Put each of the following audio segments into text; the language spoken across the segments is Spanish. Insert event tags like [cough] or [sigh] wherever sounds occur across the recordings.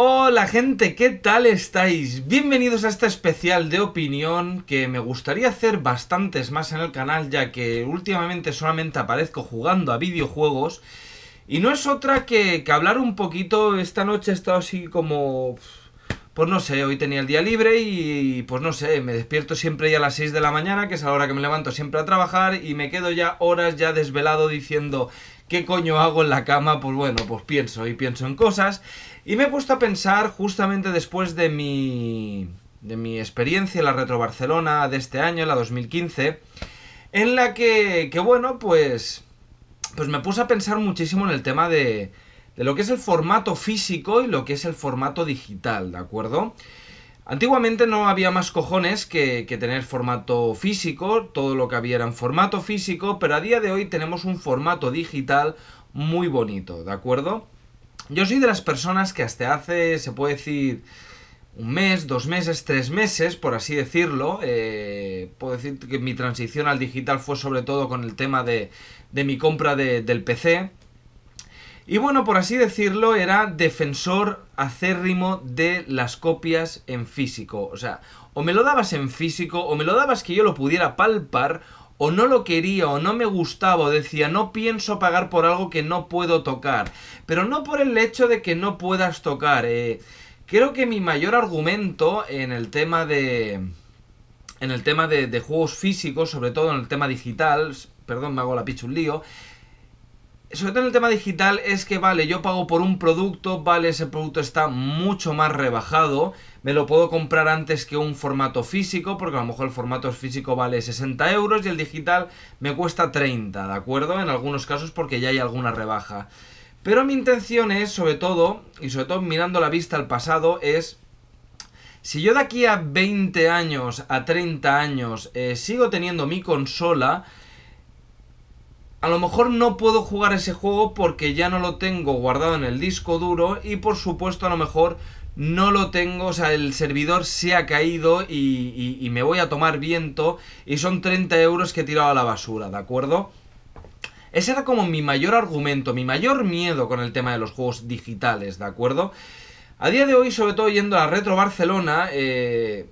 Hola gente, ¿qué tal estáis? Bienvenidos a este especial de opinión que me gustaría hacer bastantes más en el canal ya que últimamente solamente aparezco jugando a videojuegos y no es otra que, que hablar un poquito, esta noche he estado así como... Pues no sé, hoy tenía el día libre y pues no sé, me despierto siempre ya a las 6 de la mañana, que es a la hora que me levanto siempre a trabajar y me quedo ya horas ya desvelado diciendo ¿qué coño hago en la cama? Pues bueno, pues pienso y pienso en cosas. Y me he puesto a pensar justamente después de mi, de mi experiencia en la Retro Barcelona de este año, la 2015, en la que, que bueno, pues, pues me puse a pensar muchísimo en el tema de, de lo que es el formato físico y lo que es el formato digital, ¿de acuerdo? Antiguamente no había más cojones que, tener formato físico, todo lo que había era en formato físico, pero a día de hoy tenemos un formato digital muy bonito, ¿de acuerdo? Yo soy de las personas que hasta hace, se puede decir, un mes, dos meses, tres meses, por así decirlo, eh, puedo decir que mi transición al digital fue sobre todo con el tema de, mi compra del PC, y bueno, por así decirlo, era defensor acérrimo de las copias en físico. O sea, o me lo dabas en físico, o me lo dabas que yo lo pudiera palpar, o no lo quería, o no me gustaba, o decía, no pienso pagar por algo que no puedo tocar. Pero no por el hecho de que no puedas tocar. Eh. creo que mi mayor argumento en el tema de... En el tema de, de juegos físicos, sobre todo en el tema digital, perdón, me hago la picha un lío, sobre todo en el tema digital es que vale, yo pago por un producto, vale, ese producto está mucho más rebajado, me lo puedo comprar antes que un formato físico, porque a lo mejor el formato físico vale 60 euros y el digital me cuesta 30, ¿de acuerdo? En algunos casos porque ya hay alguna rebaja. Pero mi intención es, sobre todo, y sobre todo mirando la vista al pasado, es... Si yo de aquí a 20 años, a 30 años, eh, sigo teniendo mi consola, a lo mejor no puedo jugar ese juego porque ya no lo tengo guardado en el disco duro y por supuesto a lo mejor no lo tengo, o sea, el servidor se ha caído y, me voy a tomar viento y son 30 euros que he tirado a la basura, ¿de acuerdo? Ese era como mi mayor argumento, mi mayor miedo con el tema de los juegos digitales, ¿de acuerdo? A día de hoy, sobre todo yendo a Retro Barcelona, eh,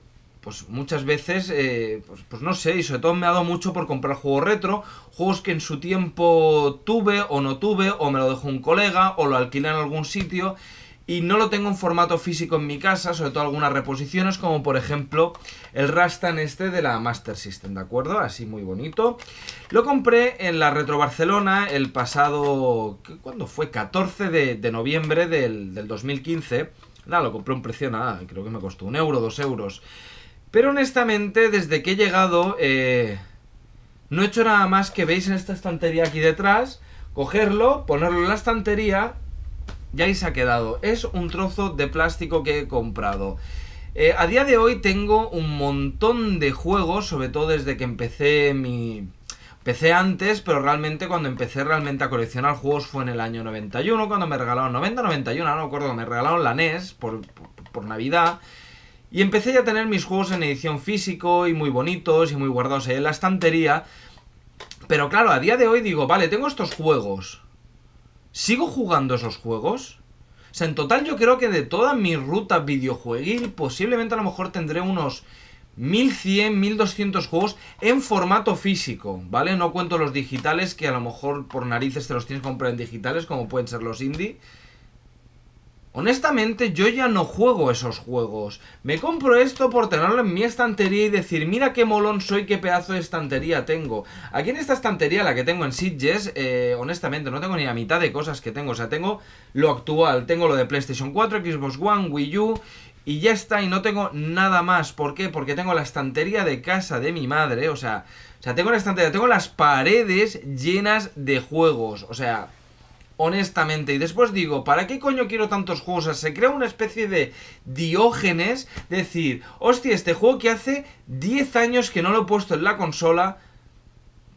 pues muchas veces, eh, pues, pues, no sé, y sobre todo me ha dado mucho por comprar juegos retro, juegos que en su tiempo tuve o no tuve, o me lo dejó un colega, o lo alquilé en algún sitio, y no lo tengo en formato físico en mi casa, sobre todo algunas reposiciones, como por ejemplo el Rastan este de la Master System, ¿de acuerdo? Así muy bonito. Lo compré en la Retro Barcelona el pasado, ¿cuándo fue? 14 de, noviembre del, 2015. Nada, lo compré a un precio nada, creo que me costó un euro, dos euros. Pero honestamente, desde que he llegado, eh, no he hecho nada más que veis en esta estantería aquí detrás, cogerlo, ponerlo en la estantería y ahí se ha quedado. Es un trozo de plástico que he comprado. Eh, a día de hoy tengo un montón de juegos, sobre todo desde que empecé mi... Empecé antes, pero realmente cuando empecé realmente a coleccionar juegos fue en el año 91, cuando me regalaron 90-91, no me acuerdo, me regalaron la NES por Navidad. Y empecé ya a tener mis juegos en edición físico y muy bonitos y muy guardados en la estantería. Pero claro, a día de hoy digo, vale, tengo estos juegos. ¿Sigo jugando esos juegos? O sea, en total yo creo que de toda mi ruta videojueguil, posiblemente a lo mejor tendré unos 1100, 1200 juegos en formato físico, ¿vale? No cuento los digitales que a lo mejor por narices te los tienes que comprar en digitales, como pueden ser los indie. Honestamente, yo ya no juego esos juegos. Me compro esto por tenerlo en mi estantería y decir, mira qué molón soy, qué pedazo de estantería tengo. Aquí en esta estantería, la que tengo en Sitges, eh, honestamente, no tengo ni la mitad de cosas que tengo. O sea, tengo lo actual, tengo lo de PlayStation 4, Xbox One, Wii U... Y ya está, y no tengo nada más. ¿Por qué? Porque tengo la estantería de casa de mi madre. O sea, o sea tengo la estantería, tengo las paredes llenas de juegos. O sea, honestamente. Y después digo, ¿para qué coño quiero tantos juegos? O sea, se crea una especie de diógenes, decir, hostia, este juego que hace 10 años que no lo he puesto en la consola,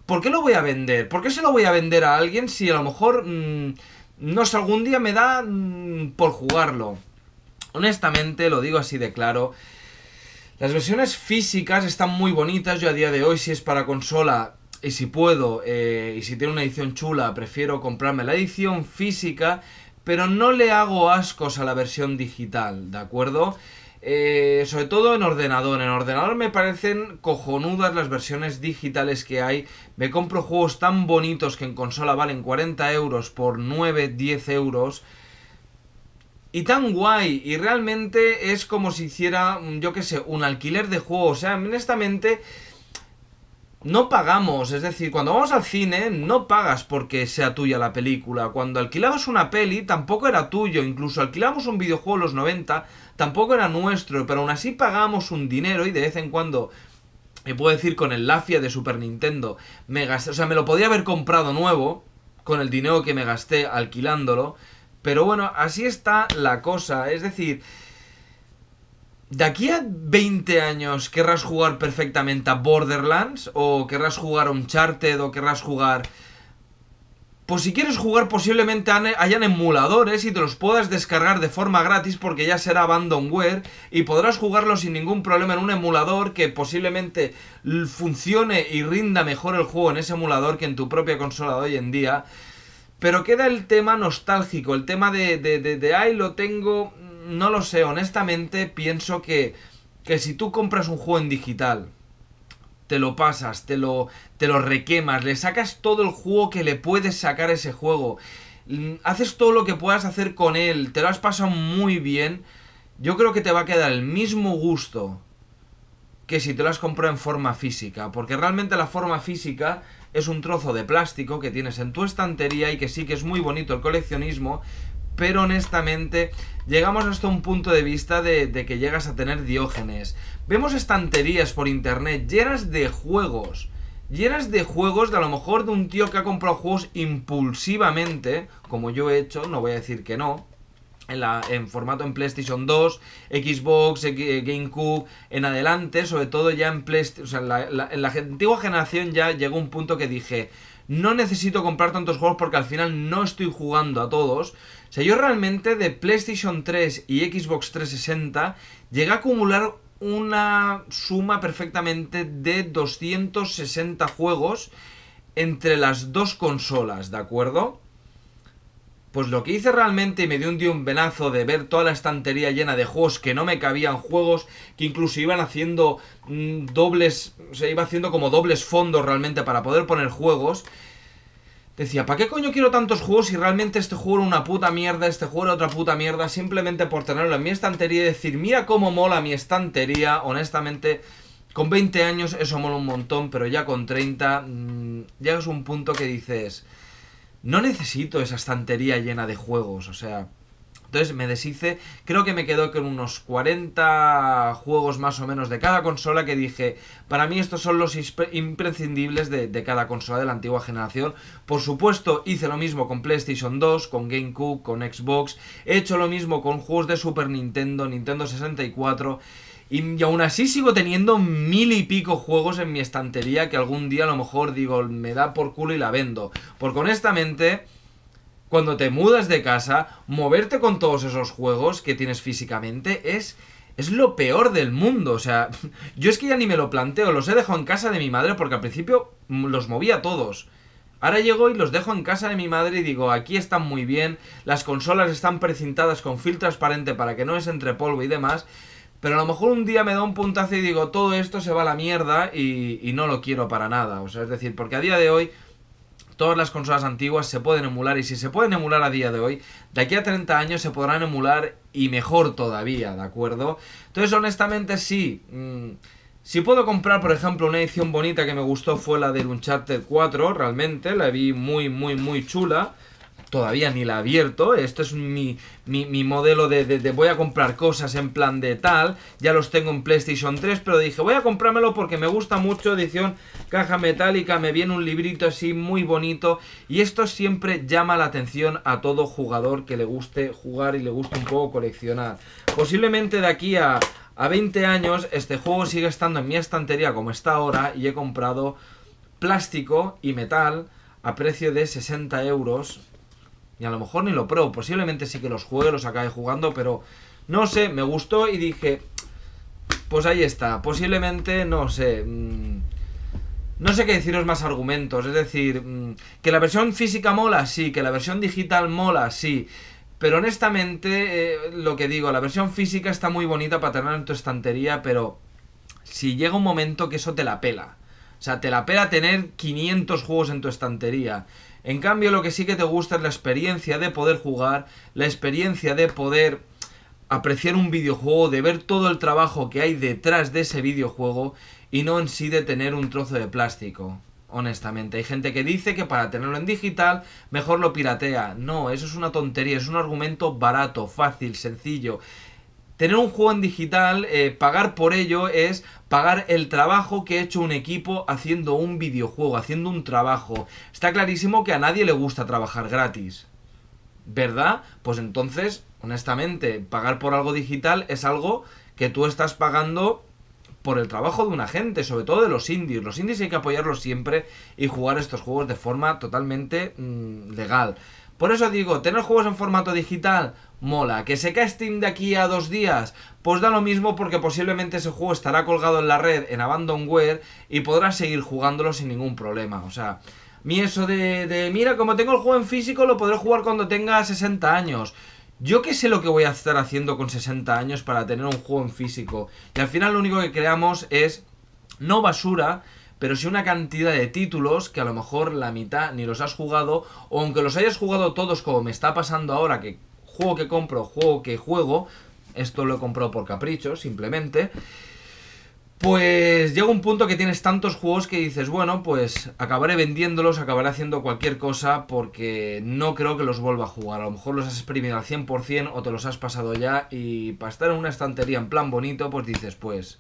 ¿por qué lo voy a vender? ¿Por qué se lo voy a vender a alguien si a lo mejor, mm, no sé, algún día me da mm, por jugarlo? Honestamente, lo digo así de claro. Las versiones físicas están muy bonitas, yo a día de hoy si es para consola y si puedo, eh, y si tiene una edición chula, prefiero comprarme la edición física, pero no le hago ascos a la versión digital, ¿de acuerdo? Eh, sobre todo en ordenador. En ordenador me parecen cojonudas las versiones digitales que hay. Me compro juegos tan bonitos que en consola valen 40 euros por 9, 10 euros. Y tan guay, y realmente es como si hiciera, yo qué sé, un alquiler de juegos. O sea, honestamente, no pagamos, es decir, cuando vamos al cine no pagas porque sea tuya la película, cuando alquilabas una peli tampoco era tuyo, incluso alquilamos un videojuego en los 90 tampoco era nuestro, pero aún así pagamos un dinero y de vez en cuando me puedo decir con el Lafia de Super Nintendo, me gasté, o sea, me lo podía haber comprado nuevo con el dinero que me gasté alquilándolo, pero bueno, así está la cosa, es decir, ¿De aquí a 20 años querrás jugar perfectamente a Borderlands? ¿O querrás jugar a Uncharted? ¿O querrás jugar...? Pues si quieres jugar posiblemente hayan emuladores y te los puedas descargar de forma gratis porque ya será abandonware y podrás jugarlo sin ningún problema en un emulador que posiblemente funcione y rinda mejor el juego en ese emulador que en tu propia consola de hoy en día. Pero queda el tema nostálgico, el tema de, de, de, de lo tengo, no lo sé, honestamente pienso que, que si tú compras un juego en digital, te lo pasas, te lo, te lo requemas, le sacas todo el juego que le puedes sacar a ese juego, mm, haces todo lo que puedas hacer con él, te lo has pasado muy bien, yo creo que te va a quedar el mismo gusto que si te lo has comprado en forma física, porque realmente la forma física es un trozo de plástico que tienes en tu estantería y que sí que es muy bonito el coleccionismo, pero honestamente llegamos hasta un punto de vista de, que llegas a tener diógenes. Vemos estanterías por internet llenas de juegos llenas de juegos de a lo mejor de un tío que ha comprado juegos impulsivamente, como yo he hecho, no voy a decir que no. En, la, en formato en PlayStation 2, Xbox, GameCube, en adelante, sobre todo ya en PlayStation, o sea, en la antigua generación ya llegó un punto que dije, no necesito comprar tantos juegos porque al final no estoy jugando a todos. O sea, yo realmente de PlayStation 3 y Xbox 360 llegué a acumular una suma perfectamente de 260 juegos entre las dos consolas, ¿de acuerdo? Pues lo que hice realmente me dio un día un venazo de ver toda la estantería llena de juegos que no me cabían, juegos que incluso iban haciendo mm, dobles, o se iba haciendo como dobles fondos realmente para poder poner juegos. Decía, ¿para qué coño quiero tantos juegos si realmente este juego era una puta mierda, este juego era otra puta mierda, simplemente por tenerlo en mi estantería y decir, mira cómo mola mi estantería, honestamente, con 20 años eso mola un montón, pero ya con 30, ya es un punto que dices no necesito esa estantería llena de juegos, o sea... Entonces me deshice, creo que me quedo con unos 40 juegos más o menos de cada consola que dije, para mí estos son los imprescindibles de, de, cada consola de la antigua generación. Por supuesto hice lo mismo con PlayStation 2, con GameCube, con Xbox, he hecho lo mismo con juegos de Super Nintendo, Nintendo 64 y, aún así sigo teniendo mil y pico juegos en mi estantería que algún día a lo mejor digo, me da por culo y la vendo. Porque honestamente, cuando te mudas de casa, moverte con todos esos juegos que tienes físicamente es... Es lo peor del mundo, o sea, [laughs] yo es que ya ni me lo planteo, los he dejado en casa de mi madre porque al principio los movía todos. Ahora llego y los dejo en casa de mi madre y digo, aquí están muy bien, las consolas están precintadas con filtro transparente para que no es entre polvo y demás, pero a lo mejor un día me da un puntazo y digo, todo esto se va a la mierda y, no lo quiero para nada. O sea, es decir, porque a día de hoy todas las consolas antiguas se pueden emular y si se pueden emular a día de hoy, de aquí a 30 años se podrán emular y mejor todavía, ¿de acuerdo? Entonces, honestamente, sí. Mm, si puedo comprar, por ejemplo, una edición bonita que me gustó fue la del Uncharted 4, realmente, la vi muy, muy, muy chula todavía ni la he abierto. Esto es mi, modelo de, voy a comprar cosas en plan de tal. Ya los tengo en PlayStation 3, pero dije voy a comprármelo porque me gusta mucho. Edición caja metálica, me viene un librito así muy bonito. Y esto siempre llama la atención a todo jugador que le guste jugar y le guste un poco coleccionar. Posiblemente de aquí a, a 20 años este juego sigue estando en mi estantería como está ahora y he comprado plástico y metal a precio de 60 euros y a lo mejor ni lo pruebo. Posiblemente sí que los juegue, los acabe jugando, pero no sé, me gustó y dije, pues ahí está. Posiblemente, no sé. Mm, no sé qué deciros más argumentos. Es decir, mm, que la versión física mola, sí. Que la versión digital mola, sí. Pero honestamente, eh, lo que digo, la versión física está muy bonita para tener en tu estantería, pero si llega un momento que eso te la pela. O sea, te la pela tener 500 juegos en tu estantería. En cambio, lo que sí que te gusta es la experiencia de poder jugar, la experiencia de poder apreciar un videojuego, de ver todo el trabajo que hay detrás de ese videojuego y no en sí de tener un trozo de plástico. Honestamente, hay gente que dice que para tenerlo en digital mejor lo piratea. No, eso es una tontería, es un argumento barato, fácil, sencillo. Tener un juego en digital, eh, pagar por ello es pagar el trabajo que ha hecho un equipo haciendo un videojuego, haciendo un trabajo. Está clarísimo que a nadie le gusta trabajar gratis. ¿Verdad? Pues entonces, honestamente, pagar por algo digital es algo que tú estás pagando por el trabajo de una gente, sobre todo de los indies. Los indies hay que apoyarlos siempre y jugar estos juegos de forma totalmente mm, legal. Por eso digo, tener juegos en formato digital, mola. ¿Que se cae Steam de aquí a dos días? Pues da lo mismo porque posiblemente ese juego estará colgado en la red, en Abandonware, y podrás seguir jugándolo sin ningún problema. O sea, mi eso de, de, mira, como tengo el juego en físico, lo podré jugar cuando tenga 60 años. Yo qué sé lo que voy a estar haciendo con 60 años para tener un juego en físico. Y al final lo único que creamos es, no basura, pero sí una cantidad de títulos que a lo mejor la mitad ni los has jugado, o aunque los hayas jugado todos como me está pasando ahora, que juego que compro, juego que juego, esto lo he comprado por capricho, simplemente, pues llega un punto que tienes tantos juegos que dices, bueno, pues acabaré vendiéndolos, acabaré haciendo cualquier cosa porque no creo que los vuelva a jugar. A lo mejor los has exprimido al 100% o te los has pasado ya y para estar en una estantería en plan bonito, pues dices, pues...